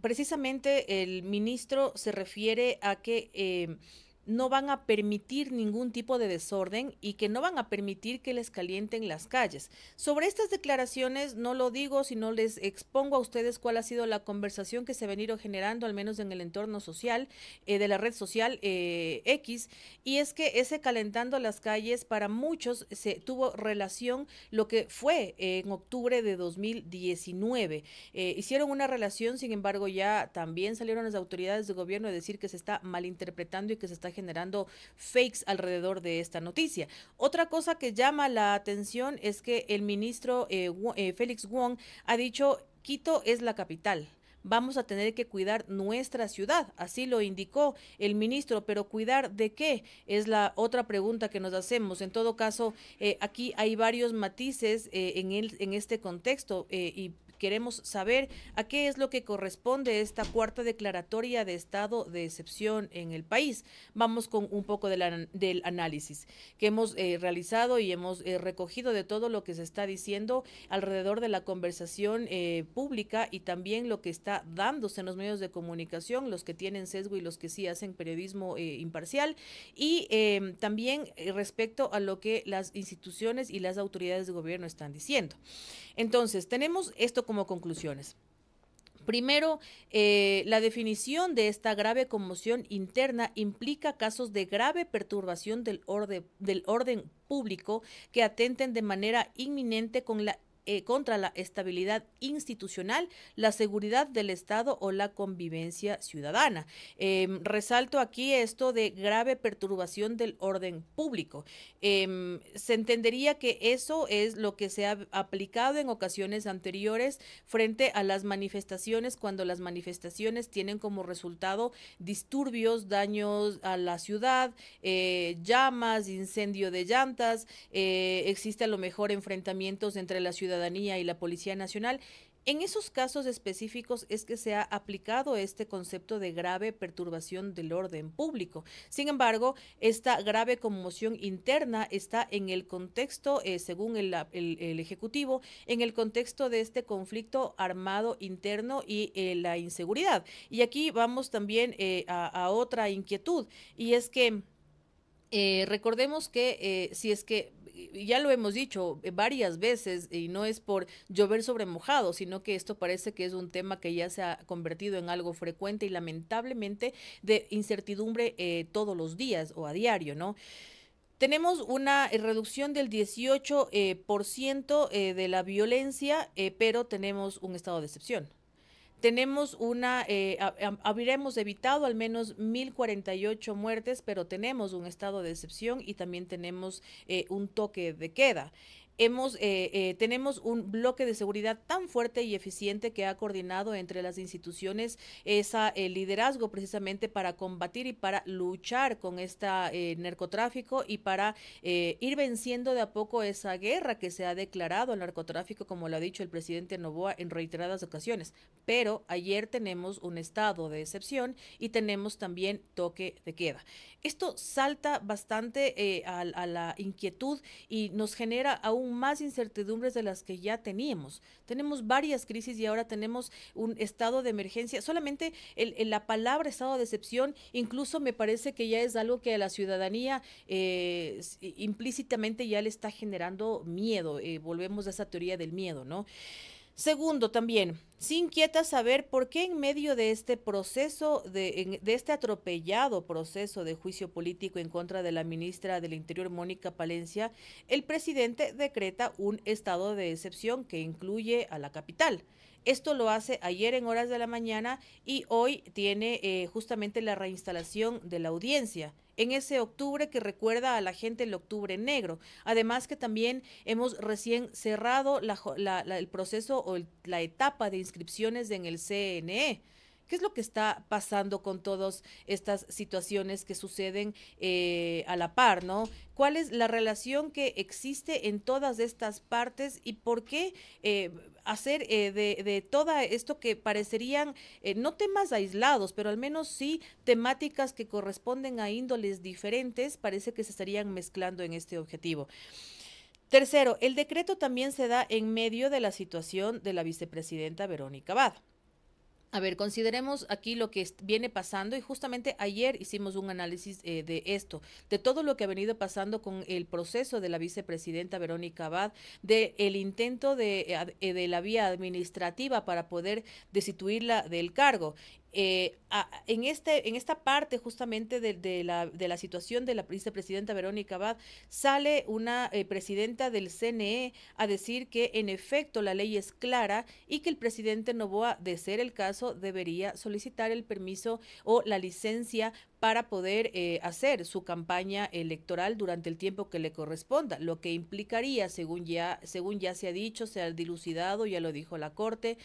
precisamente el ministro se refiere a que eh, no van a permitir ningún tipo de desorden y que no van a permitir que les calienten las calles. Sobre estas declaraciones no lo digo, sino les expongo a ustedes cuál ha sido la conversación que se ha venido generando, al menos en el entorno social, eh, de la red social eh, X, y es que ese calentando las calles para muchos se tuvo relación lo que fue eh, en octubre de 2019. hicieron una relación, sin embargo, ya también salieron las autoridades de gobierno a decir que se está malinterpretando y que se está generando generando fakes alrededor de esta noticia. Otra cosa que llama la atención es que el ministro eh, eh, Félix Wong ha dicho, Quito es la capital vamos a tener que cuidar nuestra ciudad. Así lo indicó el ministro, pero cuidar de qué es la otra pregunta que nos hacemos. En todo caso, eh, aquí hay varios matices en, este contexto y Queremos saber a qué es lo que corresponde esta cuarta declaratoria de estado de excepción en el país. Vamos con un poco de del análisis que hemos eh, realizado y hemos eh, recogido de todo lo que se está diciendo alrededor de la conversación eh, pública y también lo que está dándose en los medios de comunicación, los que tienen sesgo y los que sí hacen periodismo imparcial. Y también respecto a lo que las instituciones y las autoridades de gobierno están diciendo. Entonces, tenemos esto como conclusiones. Primero, eh, la definición de esta grave conmoción interna implica casos de grave perturbación del orden, del orden público que atenten de manera inminente con la eh, contra la estabilidad institucional, la seguridad del Estado o la convivencia ciudadana. Em, resalto aquí esto de grave perturbación del orden público. Em, se entendería que eso es lo que se ha aplicado en ocasiones anteriores frente a las manifestaciones, cuando las manifestaciones tienen como resultado disturbios, daños a la ciudad, eh, llamas, incendio de llantas, eh, existe a lo mejor enfrentamientos entre la ciudad Ciudadanía y la Policía Nacional, en esos casos específicos es que se ha aplicado este concepto de grave perturbación del orden público. Sin embargo, esta grave conmoción interna está en el contexto, eh, según el, Ejecutivo, en el contexto de este conflicto armado interno y eh, la inseguridad. Y aquí vamos también eh, a, otra inquietud, y es que recordemos que si es que ya lo hemos dicho varias veces, y no es por llover sobre mojado, sino que esto parece que es un tema que ya se ha convertido en algo frecuente y lamentablemente de incertidumbre eh, todos los días o a diario, ¿no? Tenemos una eh, reducción del 18% eh, de la violencia, pero tenemos un estado de excepción. Tenemos una, eh, evitado al menos 1.048 muertes, pero tenemos un estado de excepción y también tenemos eh, un toque de queda. Eh, eh, tenemos un bloque de seguridad tan fuerte y eficiente que ha coordinado entre las instituciones ese liderazgo precisamente para combatir y para luchar con este narcotráfico y para ir venciendo de a poco esa guerra que se ha declarado al narcotráfico, como lo ha dicho el presidente Novoa en reiteradas ocasiones. Pero ayer tenemos un estado de excepción y tenemos también toque de queda. Esto salta bastante a la inquietud y nos genera aún más incertidumbres de las que ya teníamos. Tenemos varias crisis y ahora tenemos un estado de emergencia. Solamente el, la palabra estado de excepción incluso me parece que ya es algo que a la ciudadanía eh, implícitamente ya le está generando miedo. Eh, volvemos a esa teoría del miedo, ¿no? Segundo, también, se inquieta saber por qué en medio de este proceso, de, de, este atropellado proceso de juicio político en contra de la ministra del Interior, Mónica Palencia, el presidente decreta un estado de excepción que incluye a la capital. Esto lo hace ayer en horas de la mañana y hoy tiene eh, justamente la reinstalación de la audiencia en ese octubre que recuerda a la gente el octubre negro. Además que también hemos recién cerrado el proceso o la etapa de inscripciones en el CNE. ¿Qué es lo que está pasando con todas estas situaciones que suceden eh, a la par, ¿no? ¿Cuál es la relación que existe en todas estas partes y por qué eh, hacer eh, de, de todo esto que parecerían no temas aislados, pero al menos sí temáticas que corresponden a índoles diferentes, parece que se estarían mezclando en este objetivo? Tercero, el decreto también se da en medio de la situación de la vicepresidenta Verónica Bada. A ver, consideremos aquí lo que viene pasando y justamente ayer hicimos un análisis eh, de esto, de todo lo que ha venido pasando con el proceso de la vicepresidenta Verónica Abad, de el intento de, eh, eh, de la vía administrativa para poder destituirla del cargo. Eh, en, este, en esta parte justamente de, la, situación de la vicepresidenta Verónica Abad, sale una eh, presidenta del CNE a decir que en efecto la ley es clara y que el presidente Novoa, de ser el caso, debería solicitar el permiso o la licencia para poder eh, hacer su campaña electoral durante el tiempo que le corresponda, lo que implicaría, según ya, según ya se ha dicho, se ha dilucidado, ya lo dijo la Corte,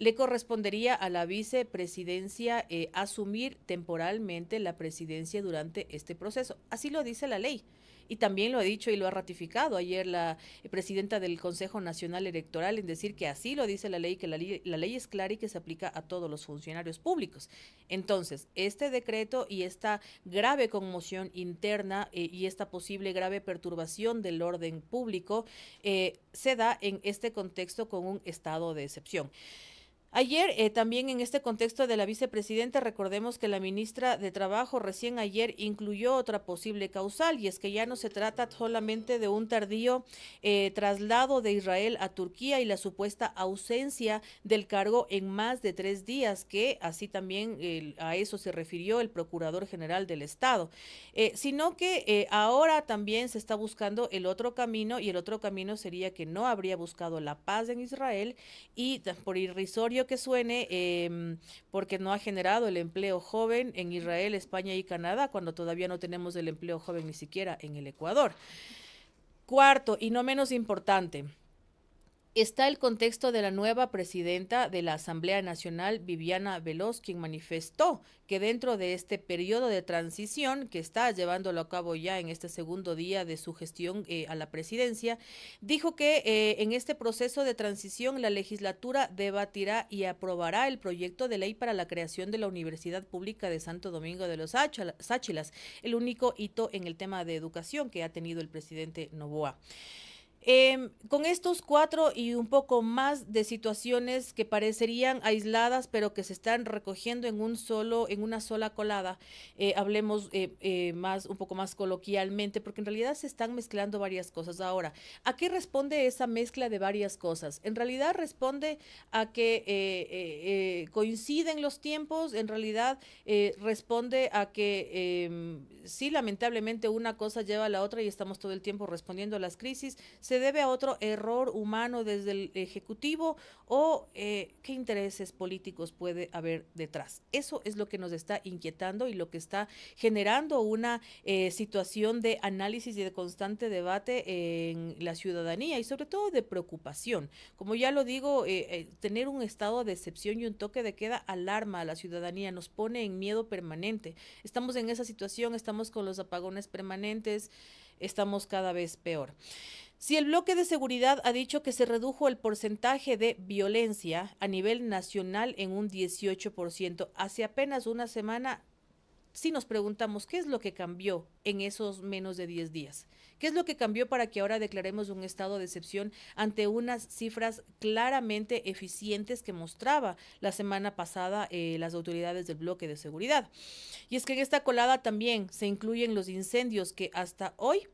le correspondería a la vicepresidencia eh, asumir temporalmente la presidencia durante este proceso. Así lo dice la ley. Y también lo ha dicho y lo ha ratificado ayer la presidenta del Consejo Nacional Electoral en decir que así lo dice la ley, que la, ley es clara y que se aplica a todos los funcionarios públicos. Entonces, este decreto y esta grave conmoción interna eh, y esta posible grave perturbación del orden público eh, se da en este contexto con un estado de excepción. Ayer, eh, también en este contexto de la vicepresidenta, recordemos que la ministra de Trabajo recién ayer incluyó otra posible causal, y es que ya no se trata solamente de un tardío eh, traslado de Israel a Turquía y la supuesta ausencia del cargo en más de tres días, que así también a eso se refirió el Procurador General del Estado, eh, sino que ahora también se está buscando el otro camino, y el otro camino sería que no habría buscado la paz en Israel y por irrisorio que suene em, porque no ha generado el empleo joven en Israel, España y Canadá, cuando todavía no tenemos el empleo joven ni siquiera en el Ecuador. Cuarto, y no menos importante, está el contexto de la nueva presidenta de la Asamblea Nacional, Viviana Veloz, quien manifestó que dentro de este periodo de transición que está llevándolo a cabo ya en este segundo día de su gestión eh, a la presidencia, dijo que eh, en este proceso de transición la legislatura debatirá y aprobará el proyecto de ley para la creación de la Universidad Pública de Santo Domingo de los Sáchilas, el único hito en el tema de educación que ha tenido el presidente Novoa. Em, con estos cuatro y un poco más de situaciones que parecerían aisladas, pero que se están recogiendo en un solo, en una sola colada, eh, hablemos eh, eh, más, un poco más coloquialmente, porque en realidad se están mezclando varias cosas. Ahora, ¿a qué responde esa mezcla de varias cosas? En realidad responde a que coinciden los tiempos, en realidad responde a que em, sí, lamentablemente una cosa lleva a la otra y estamos todo el tiempo respondiendo a las crisis se debe a otro error humano desde el Ejecutivo o eh, qué intereses políticos puede haber detrás. Eso es lo que nos está inquietando y lo que está generando una eh, situación de análisis y de constante debate en la ciudadanía y sobre todo de preocupación. Como ya lo digo, eh, tener un estado de excepción y un toque de queda alarma a la ciudadanía, nos pone en miedo permanente. Estamos en esa situación, estamos con los apagones permanentes, estamos cada vez peor. Si el bloque de seguridad ha dicho que se redujo el porcentaje de violencia a nivel nacional en un 18%, hace apenas una semana, si nos preguntamos qué es lo que cambió en esos menos de 10 días, qué es lo que cambió para que ahora declaremos un estado de excepción ante unas cifras claramente eficientes que mostraba la semana pasada eh, las autoridades del bloque de seguridad. Y es que en esta colada también se incluyen los incendios que hasta hoy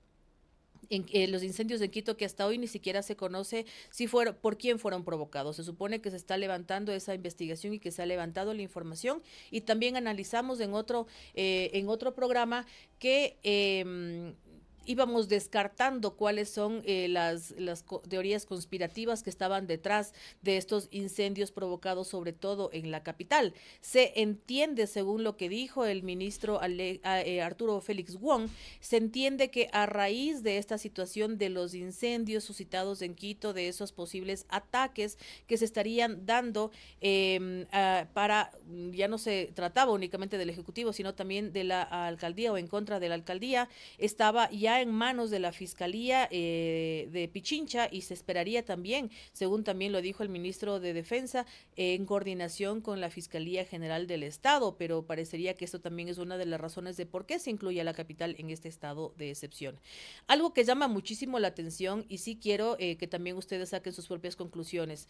en, eh, los incendios de Quito que hasta hoy ni siquiera se conoce si fueron por quién fueron provocados. Se supone que se está levantando esa investigación y que se ha levantado la información y también analizamos en otro eh, en otro programa que em, íbamos descartando cuáles son eh, las, teorías conspirativas que estaban detrás de estos incendios provocados sobre todo en la capital. Se entiende, según lo que dijo el ministro eh, Arturo Félix Wong, se entiende que a raíz de esta situación de los incendios suscitados en Quito, de esos posibles ataques que se estarían dando em, para, ya no se trataba únicamente del Ejecutivo, sino también de la alcaldía o en contra de la alcaldía, estaba ya en manos de la Fiscalía eh, de Pichincha y se esperaría también, según también lo dijo el ministro de Defensa, en coordinación con la Fiscalía General del Estado, pero parecería que esto también es una de las razones de por qué se incluye a la capital en este estado de excepción. Algo que llama muchísimo la atención y sí quiero eh, que también ustedes saquen sus propias conclusiones.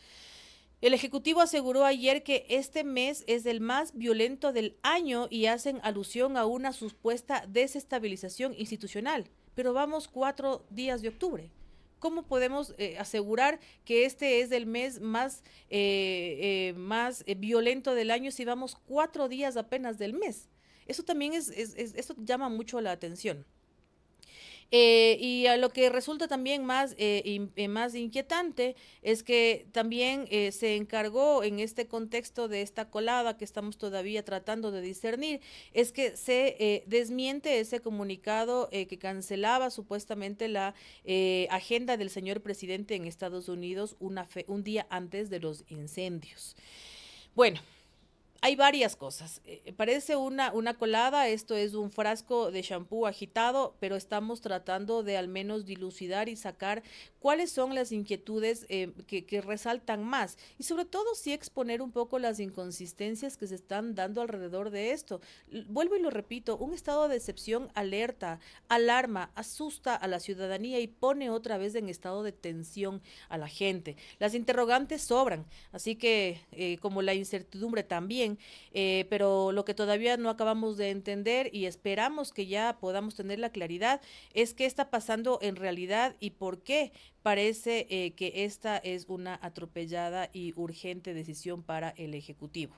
El Ejecutivo aseguró ayer que este mes es el más violento del año y hacen alusión a una supuesta desestabilización institucional pero vamos cuatro días de octubre. ¿Cómo podemos eh, asegurar que este es el mes más, eh, eh, más violento del año si vamos cuatro días apenas del mes? Eso también es, eso llama mucho la atención. Eh, y a lo que resulta también más, eh, eh, más inquietante es que también se encargó en este contexto de esta colada que estamos todavía tratando de discernir, es que se desmiente ese comunicado que cancelaba supuestamente la agenda del señor presidente en Estados Unidos un día antes de los incendios. Bueno, hay varias cosas. Eh, parece una, una colada, esto es un frasco de shampoo agitado, pero estamos tratando de al menos dilucidar y sacar cuáles son las inquietudes eh, que, resaltan más y sobre todo sí exponer un poco las inconsistencias que se están dando alrededor de esto. Vuelvo y lo repito, un estado de decepción alerta, alarma, asusta a la ciudadanía y pone otra vez en estado de tensión a la gente. Las interrogantes sobran, así que eh, como la incertidumbre también, eh, pero lo que todavía no acabamos de entender y esperamos que ya podamos tener la claridad es qué está pasando en realidad y por qué parece eh, que esta es una atropellada y urgente decisión para el Ejecutivo.